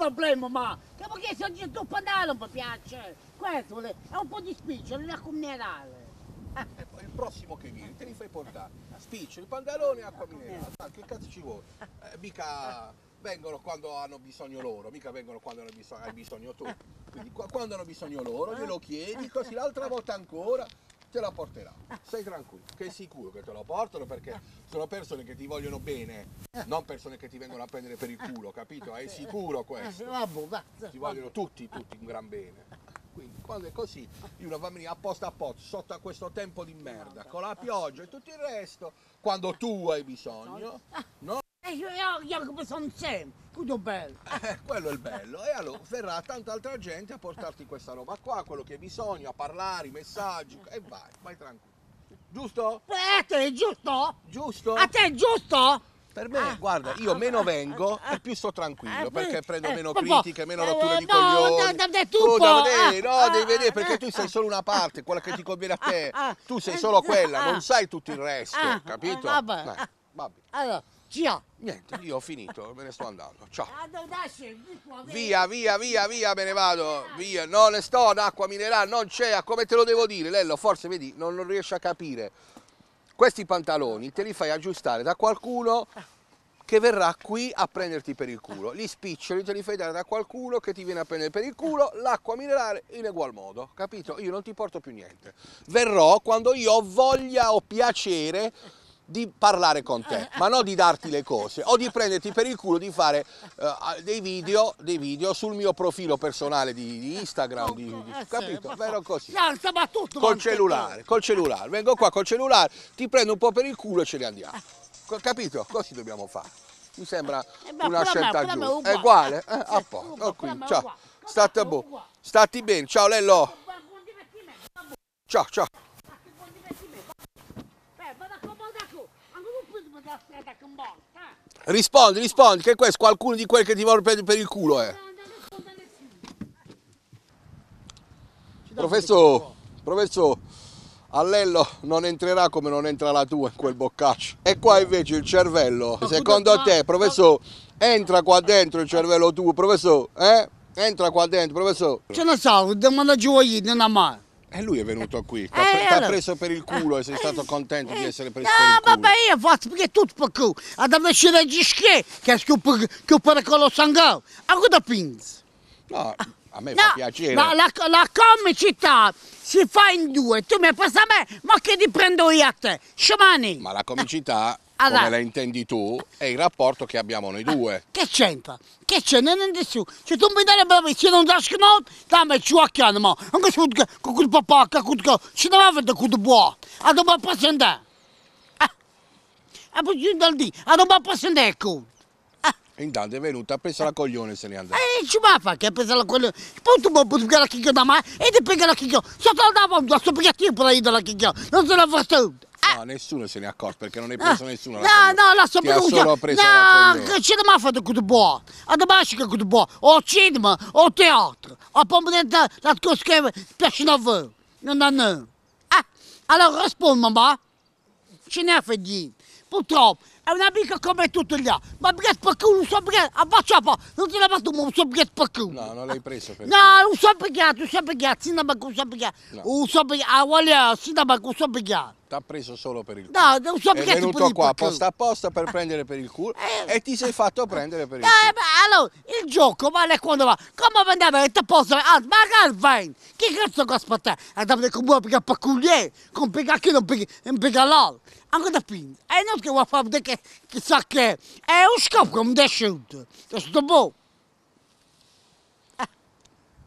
problema, ma! Che perché se oggi tu panalo mi piace! Questo è un po' di spicciolo, l'acqua minerale! E eh, poi il prossimo che viene te li fai portare. Spiccio, il pantalone e acqua minerale. Ah, che cazzo ci vuole? Eh, mica vengono quando hanno bisogno loro, mica vengono quando bisogno, hai bisogno tu. Quindi quando hanno bisogno loro glielo chiedi, così l'altra volta ancora te la porterà. Sei tranquillo, che è sicuro che te la portano perché sono persone che ti vogliono bene, non persone che ti vengono a prendere per il culo, capito? È sicuro questo. Eh, ti vogliono tutti, tutti un gran bene. Quindi quando è così, io una bambina apposta a pozzo, sotto a questo tempo di merda, con la pioggia e tutto il resto, quando tu hai bisogno, no? E eh, io e Jacopo sono sempre. Tutto bello. Eh, quello è il bello. E allora verrà tanta altra gente a portarti questa roba qua, quello che hai bisogno, a parlare, i messaggi, e vai, vai tranquillo. Giusto? a eh, te è giusto? Giusto? A te è giusto? Per me, ah, guarda, io meno ah. vengo e più sto tranquillo, eh, perché prendo meno critiche, meno rotture di no, coglioni. No, tu, tu vedere, no, ah, devi vedere, perché ah, tu sei solo una parte, quella che ti conviene a te. Tu sei solo quella, non sai tutto il resto, capito? Vabbè. vabbè. Allora, Ciao. Niente, io ho finito, me ne sto andando. Ciao. Ah, via, via, via, via, me ne vado. Via, no, ne sto, d'acqua minerale, non c'è, come te lo devo dire, Lello, forse vedi, non, non riesci a capire. Questi pantaloni te li fai aggiustare da qualcuno che verrà qui a prenderti per il culo. Gli spiccioli te li fai dare da qualcuno che ti viene a prendere per il culo, l'acqua minerale in ugual modo, capito? Io non ti porto più niente. Verrò quando io ho voglia o piacere di parlare con te, ma non di darti le cose, o di prenderti per il culo di fare uh, dei, video, dei, video, sul mio profilo personale di, di Instagram, di, ecco, di, eh, capito? Vero così. Col cellulare, col cellulare, vengo qua col cellulare, ti prendo un po' per il culo e ce ne andiamo. Capito? Così dobbiamo fare. Mi sembra eh, una scelta giusta. È uguale? Eh, a posto. Oh, ciao. State, bo- stati bene. Ciao Lello. Ciao, ciao. Rispondi, rispondi, che questo qualcuno di quelli che ti vuole prendere per il culo eh. Professor, professor, Allello non entrerà come non entra la tua in quel boccaccio. E qua invece il cervello, secondo te, professore, entra qua dentro il cervello tuo, professore, eh? Entra qua dentro, professore. Ce ne sa, domanda giù, non ha mai. E lui è venuto qui, eh, ti ha eh, allora. preso per il culo e sei eh, stato contento di eh. essere preso no, per il culo. No, vabbè, io ho fatto, perché tutto per culo. Ad avvicinare gli schi, che è più pericoloso sangue. A cosa pensi? No, a me no, fa piacere. Ma la, la comicità si fa in due. Tu mi passi a me, ma che ti prendo io a te? Sciamani. Ma la comicità Adà. come la intendi tu, è il rapporto che abbiamo noi due. Eh, che c'entra? Che c'entra? Non è nessuno. Se tu mi dai la se non dai scnot, dammi ci occhiano, ma non che sud con quel papà, con quel se non va da quel buo, a dove posso andare? A eh. poi dal dì, a dove posso andare? Intanto è venuto, ha preso la coglione se ne è andata. E eh, ci va fa che ha preso la coglione. Poi tu mi puoi pegare la chicchia da me e ti pega la chicchia. Sotto la davo, boh, sto pegatino per la chicchia, non se sono affastato. Eh. No, nessuno se ne è accorto perché non hai eh. preso nessuno. No, no, no, sto per solo preso No, che cinema ha fatto questo buono? A domani questo buono? O cinema, o teatro, o pomponente, la cosa che piace a voi. Non da noi. Eh, allora rispondi, mamma. Ce ne ha fatto purtroppo è un amico come tutti gli altri. Ma perché per culo, non so perché, a faccia fa, non ti la faccio, ma un so perché per culo. No, non l'hai preso per No, non so perché, non so biglietto, sindaco non so biglietto. Non so biglietto, ah, voglio, sindaco non so biglietto. T'ha preso solo per il culo. No, non so perché. È venuto qua apposta apposta per prendere per il culo eh. e ti sei fatto prendere per il culo. Eh, ma allora, il gioco vale quando va. Come vendeva e ti posso... Ah, ma Galvain, che cazzo che aspetta? Andava con voi a picchiare per cugliere, con picchiare chi non picchiare l'altro anche da pinta. E non che va a fare vedere chissà che è. È un scopo che mi desciuto. scelto. stato boh.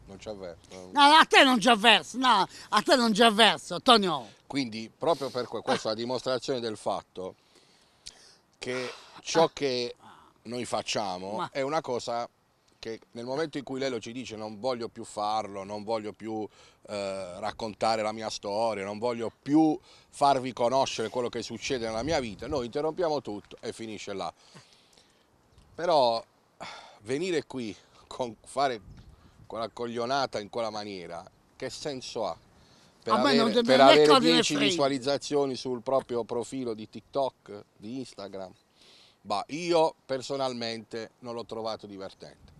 Non ci eh. avverso. No, a te non ci avverso, no, a te non ci avverso, Antonio. Quindi, proprio per questo, la dimostrazione del fatto che ciò che noi facciamo Ma... è una cosa che nel momento in cui lei lo ci dice non voglio più farlo, non voglio più eh, raccontare la mia storia, non voglio più farvi conoscere quello che succede nella mia vita, noi interrompiamo tutto e finisce là. Però venire qui, con, fare quella coglionata in quella maniera, che senso ha? per ah avere, avere 10 visualizzazioni sul proprio profilo di TikTok, di Instagram. Bah, io personalmente non l'ho trovato divertente.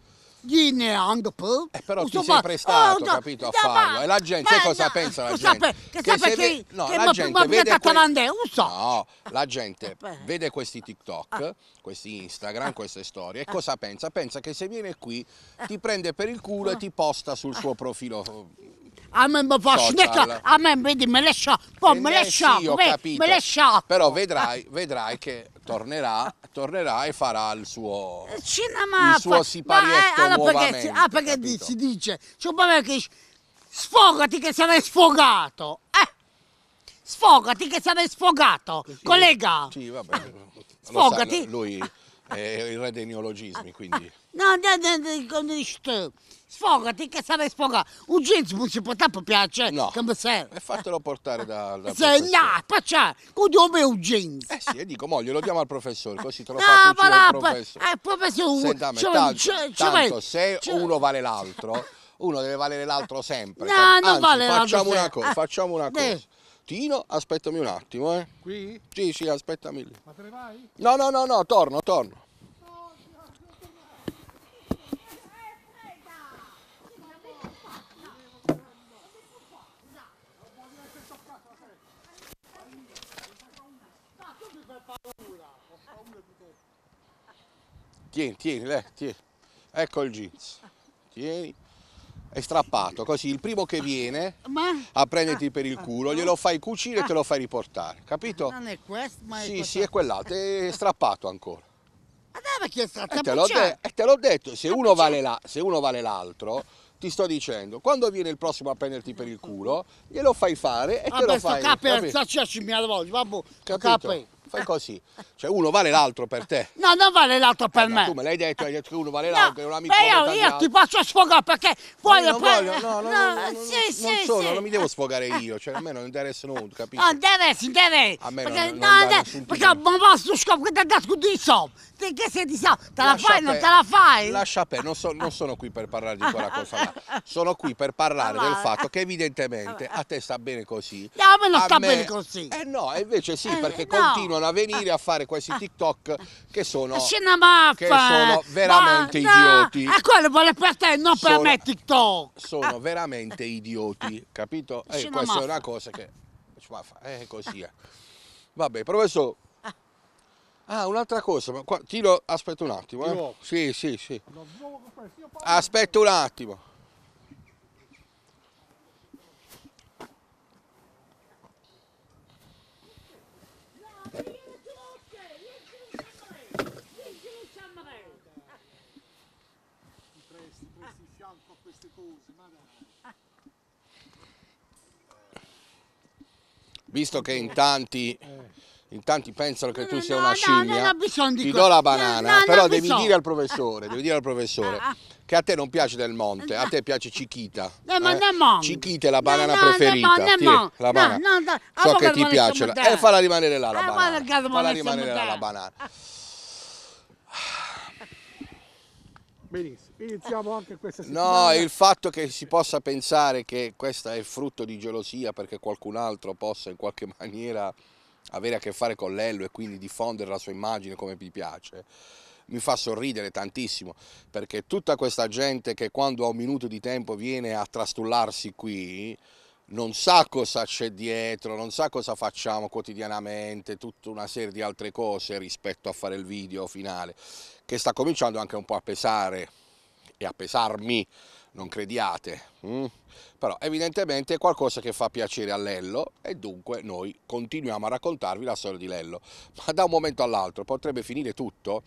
Eh, però ti sei prestato, oh, capito, a eh, farlo. E la gente, eh, sai cosa pensa la gente? Che, che, che, che, no, che la gente vede que... No, la gente vede questi TikTok, ah. questi Instagram, ah. queste storie e ah. cosa pensa? Pensa che se viene qui ti prende per il culo e ti posta sul suo profilo a me mi fa snetta, a me vedi, me le sciocco, poi me le sciocco, me le sciocco. Però vedrai, vedrai che tornerà, tornerà e farà il suo, eh, Cinema, il suo siparietto ma, eh, allora perché, ah, perché ah, si dice, c'è un problema che sfogati che sarai sfogato, eh? Sfogati che sarai sfogato, sì, collega. Sì, vabbè. Sfogati. Sai, lui è il re dei neologismi, ah, quindi... Ah, no, no, no, no, sfogati, che stai sfogando? Un jeans non si può tanto piacere, no. come serve. E fatelo portare da... da Se là, facciamo, quindi come un jeans. Eh sì, e dico, moglie, lo diamo al professore, così te lo no, fa cucire il professore. Eh, professore, Senta, me, tanto, tanto se uno vale l'altro, uno deve valere l'altro sempre. No, non Anzi, vale l'altro una cosa, facciamo una ah, cosa mattino, aspettami un attimo, eh. Qui? Sì, sì, aspettami lì. Ma te ne vai? No, no, no, no, torno, torno. Tieni, tieni, lei, tieni. Ecco il jeans. Tieni. È strappato, così il primo che viene ma... a prenderti ah, per il ah, culo, ah. glielo fai cucire e te lo fai riportare, capito? Non è questo, ma è Sì, questo. sì, è quell'altro, è strappato ancora. Ma dove chi è strappato? E te l'ho, detto, se uno vale là, se uno vale l'altro, ti sto dicendo, quando viene il prossimo a prenderti per il culo, glielo fai fare e Vabbè, te lo fai. Ma questo capo è il saccio a scimmiare, vabbè, capo fai così. Cioè uno vale l'altro per te. No, non vale l'altro per eh, me. No, tu me l'hai detto, hai detto che uno vale no, l'altro, è un amico. Ma io, io ti faccio sfogare perché poi... No, non voglio, no, no, no, no, sì, sì, non, sono, sì. non mi devo sfogare io, cioè a me non interessa nulla, capisci? No, si interessa. A me perché, non, non, non Perché ma va su scopo che ti ha di sopra. Che sei di sopra? Te la fai, non te la fai? Lascia per, non, so, non sono qui per parlare di quella cosa là. Sono qui per parlare del ah, fatto che evidentemente ah, ah, a te sta bene così. No, a me non sta bene così. Eh no, invece sì, eh, perché continuano a venire a fare questi TikTok che sono, che sono veramente ma, idioti. No, quello vuole per te, non sono, per me TikTok. Sono veramente idioti, capito? Eh, questa è una cosa che ci va a fare, eh, così Vabbè, professore. Ah, un'altra cosa, ma qua, tiro, aspetta un attimo. Eh. Sì, sì, sì. Aspetta un attimo. campo a queste cose, ma dai. Visto che in tanti, in tanti pensano che tu sia una scimmia, ti do la banana, però devi dire al professore, devi dire al professore ah, ah. che a te non piace Del Monte, a te piace Cichita. Eh? Cichita è la banana preferita. Tiè, la banana. So che ti piace. E eh, falla rimanere là la ah, banana. Falla rimanere là la banana. Benissimo, iniziamo anche questa settimana. No, il fatto che si possa pensare che questo è frutto di gelosia perché qualcun altro possa in qualche maniera avere a che fare con l'ello e quindi diffondere la sua immagine come vi piace, mi fa sorridere tantissimo, perché tutta questa gente che quando ha un minuto di tempo viene a trastullarsi qui, non sa cosa c'è dietro, non sa cosa facciamo quotidianamente, tutta una serie di altre cose rispetto a fare il video finale, che sta cominciando anche un po' a pesare e a pesarmi, non crediate, mm? però evidentemente è qualcosa che fa piacere a Lello e dunque noi continuiamo a raccontarvi la storia di Lello, ma da un momento all'altro potrebbe finire tutto,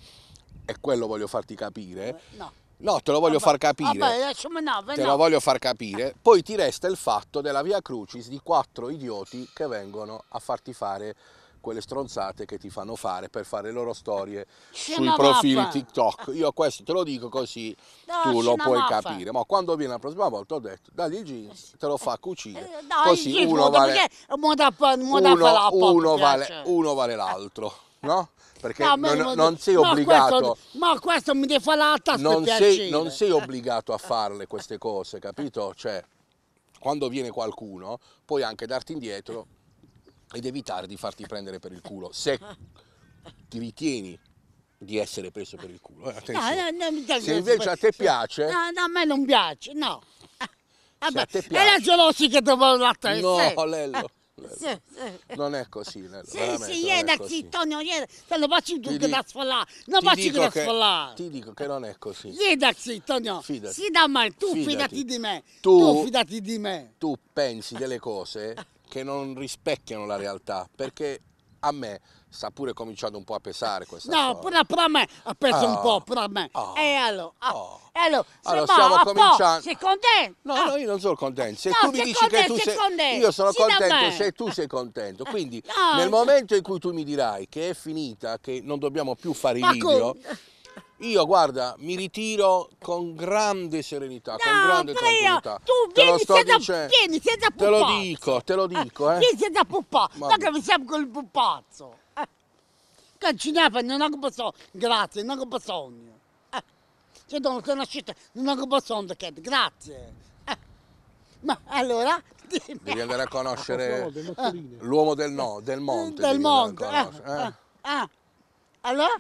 e quello voglio farti capire, no No, te lo voglio vabbè, far capire. Vabbè, lasciami andare. Te no. lo voglio far capire. Poi ti resta il fatto della Via Crucis di quattro idioti che vengono a farti fare quelle stronzate che ti fanno fare per fare le loro storie c'è sui profili mappa. TikTok. Io questo te lo dico così no, tu lo puoi mappa. capire. Ma quando viene la prossima volta ho detto dagli il jeans, eh te lo fa cucire. Eh, dai, così uno vale, uno, uno, vale, uno vale l'altro no? Perché no, non, non, sei obbligato. Ma questo, questo mi deve fare la tassa non sei, non sei obbligato a farle queste cose, capito? Cioè, quando viene qualcuno, puoi anche darti indietro ed evitare di farti prendere per il culo. Se ti ritieni di essere preso per il culo. Eh, no, no, no, se invece a te piace... No, a me non piace, no. Vabbè, se a te piace... E la gelosi che ti vuole la testa. No, eh. Lello. Non è così, Nello. Sì, sì, ieri, zitto, non ieri, te lo faccio tutto da sfollare, non faccio da sfollare. Ti dico che non è così. Io da zitto, no. Fidati. Sì, da me, tu fidati, fidati di me, tu, tu fidati di me. Tu pensi delle cose che non rispecchiano la realtà, perché a me sta pure cominciando un po' a pesare questa no, storia. pure per me ha peso oh, un po', ah. però ah. ah, a me. Oh, e allora, oh, e allora, allora stiamo ma, cominciando. Sei contento? No, no, io non sono contento. Se no, tu mi dici che tu sei, contento. io sono sì, contento se tu sei contento. Eh, Quindi no, nel momento in cui tu mi dirai che è finita, che non dobbiamo più fare ma i video, con... Io guarda, mi ritiro con grande serenità, no, con grande tranquillità. Tu te vieni senza, dicendo, vieni senza pupazzo. Te lo dico, te lo dico, eh. eh. Vieni senza pupazzo, ma che mi sembra quel pupazzo. Cancinapa non ha che grazie, non ho bisogno. Eh. Se non sono nascita, non ho bisogno, grazie. Eh, ma allora... Dimmi. Devi andare a conoscere ah, l'uomo del no, del monte. Del monte, eh. eh. eh allora?